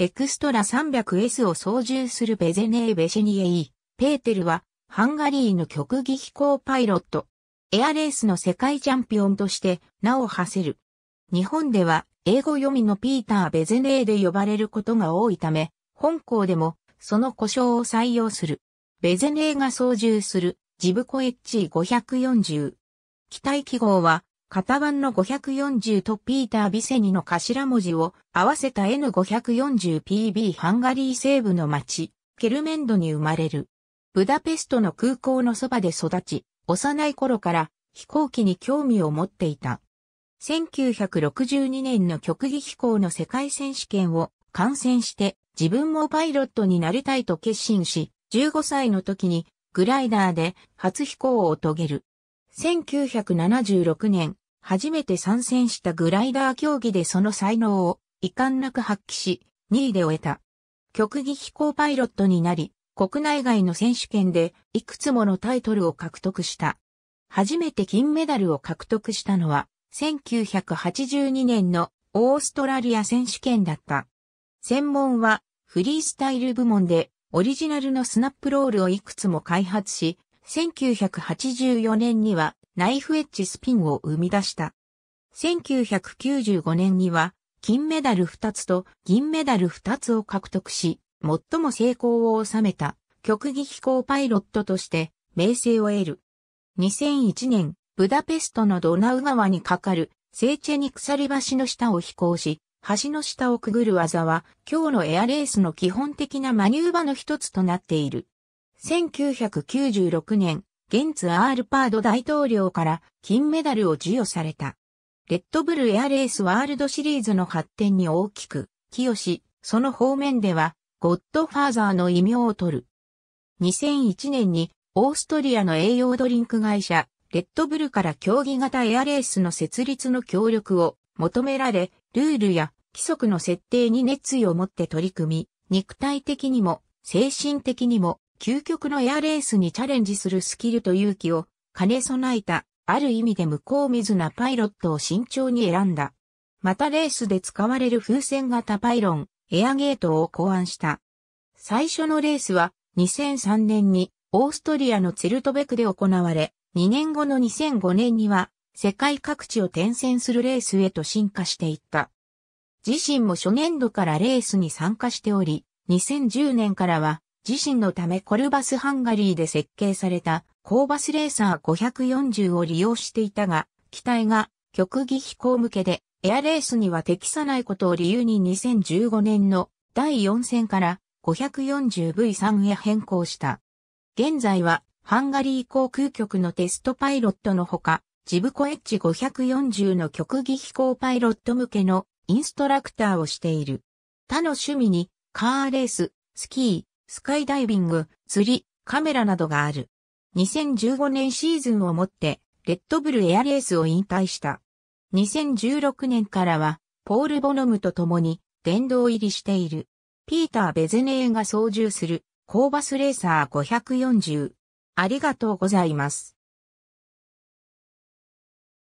エクストラ 300S を操縦するベゼネー・ベシェニエイ、ペーテルは、ハンガリーの極技飛行パイロット、エアレースの世界チャンピオンとして名を馳せる。日本では英語読みのピーター・ベゼネーで呼ばれることが多いため、本校でもその故障を採用する。ベゼネーが操縦するジブコ H540。機体記号は型番の540とピーター・ビセニの頭文字を合わせた N540PB ハンガリー西部の町、ケルメンドに生まれる。ブダペストの空港のそばで育ち、幼い頃から飛行機に興味を持っていた。1962年の極技飛行の世界選手権を観戦して自分もパイロットになりたいと決心し、15歳の時にグライダーで初飛行を遂げる。1976年、初めて参戦したグライダー競技でその才能を遺憾なく発揮し、2位で終えた。極技飛行パイロットになり、国内外の選手権でいくつものタイトルを獲得した。初めて金メダルを獲得したのは、1982年のオーストラリア選手権だった。専門はフリースタイル部門でオリジナルのスナップロールをいくつも開発し、1984年にはナイフエッジスピンを生み出した。1995年には金メダル2つと銀メダル2つを獲得し、最も成功を収めた極技飛行パイロットとして名声を得る。2001年、ブダペストのドナウ川に架かるセーチェニクサリ橋の下を飛行し、橋の下をくぐる技は今日のエアレースの基本的なマニューバの一つとなっている。1996年、現ツアールパード大統領から金メダルを授与された。レッドブルエアレースワールドシリーズの発展に大きく、清し、その方面では、ゴッドファーザーの異名を取る。2001年に、オーストリアの栄養ドリンク会社、レッドブルから競技型エアレースの設立の協力を求められ、ルールや規則の設定に熱意を持って取り組み、肉体的にも精神的にも究極のエアレースにチャレンジするスキルと勇気を兼ね備えた、ある意味で向こう水なパイロットを慎重に選んだ。またレースで使われる風船型パイロン、エアゲートを考案した。最初のレースは2003年にオーストリアのツェルトベクで行われ、2年後の2005年には世界各地を転戦するレースへと進化していった。自身も初年度からレースに参加しており、2010年からは自身のためコルバスハンガリーで設計されたコーバスレーサー540を利用していたが、機体が極技飛行向けでエアレースには適さないことを理由に2015年の第4戦から 540V3 へ変更した。現在はハンガリー航空局のテストパイロットのほか、ジブコエッジ540の極技飛行パイロット向けのインストラクターをしている。他の趣味にカーレース、スキー、スカイダイビング、釣り、カメラなどがある。2015年シーズンをもって、レッドブルエアレースを引退した。2016年からは、ポール・ボノムと共に、殿堂入りしている。ピーター・ベゼネーが操縦する、コーバスレーサー540。ありがとうございます。